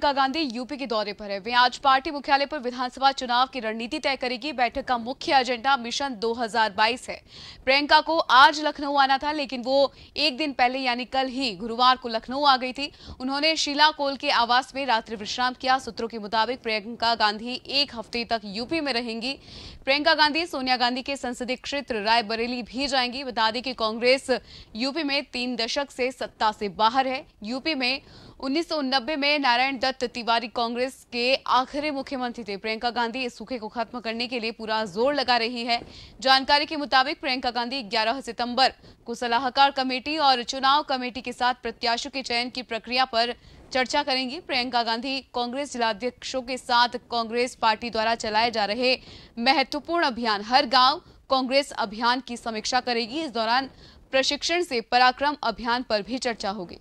Priyanka Gandhi UP के दौरे पर है वे आज पार्टी मुख्यालय पर विधानसभा चुनाव की रणनीति तय करेगी बैठक का मुख्य एजेंडा मिशन 2022 है प्रियंका को आज लखनऊ आना था लेकिन वो एक दिन पहले यानी कल ही गुरुवार को लखनऊ आ गई थी उन्होंने शीला कोल के आवास में रात्रि विश्राम किया सूत्रों के मुताबिक प्रियंका गांधी एक हफ्ते तक यूपी में रहेंगी प्रियंका गांधी सोनिया गांधी के संसदीय क्षेत्र रायबरेली भी जाएंगी बता दें कि कांग्रेस यूपी में तीन दशक से सत्ता से बाहर है यूपी में उन्नीस में नारायण दत्त तिवारी कांग्रेस के आखिरी मुख्यमंत्री थे प्रियंका गांधी इस सूखे को खत्म करने के लिए पूरा जोर लगा रही है जानकारी के मुताबिक प्रियंका गांधी 11 सितंबर को सलाहकार कमेटी और चुनाव कमेटी के साथ प्रत्याशियों के चयन की प्रक्रिया पर चर्चा करेंगी प्रियंका गांधी कांग्रेस जिलाध्यक्षों के साथ कांग्रेस पार्टी द्वारा चलाए जा रहे महत्वपूर्ण अभियान हर गाँव कांग्रेस अभियान की समीक्षा करेगी इस दौरान प्रशिक्षण से पराक्रम अभियान पर भी चर्चा होगी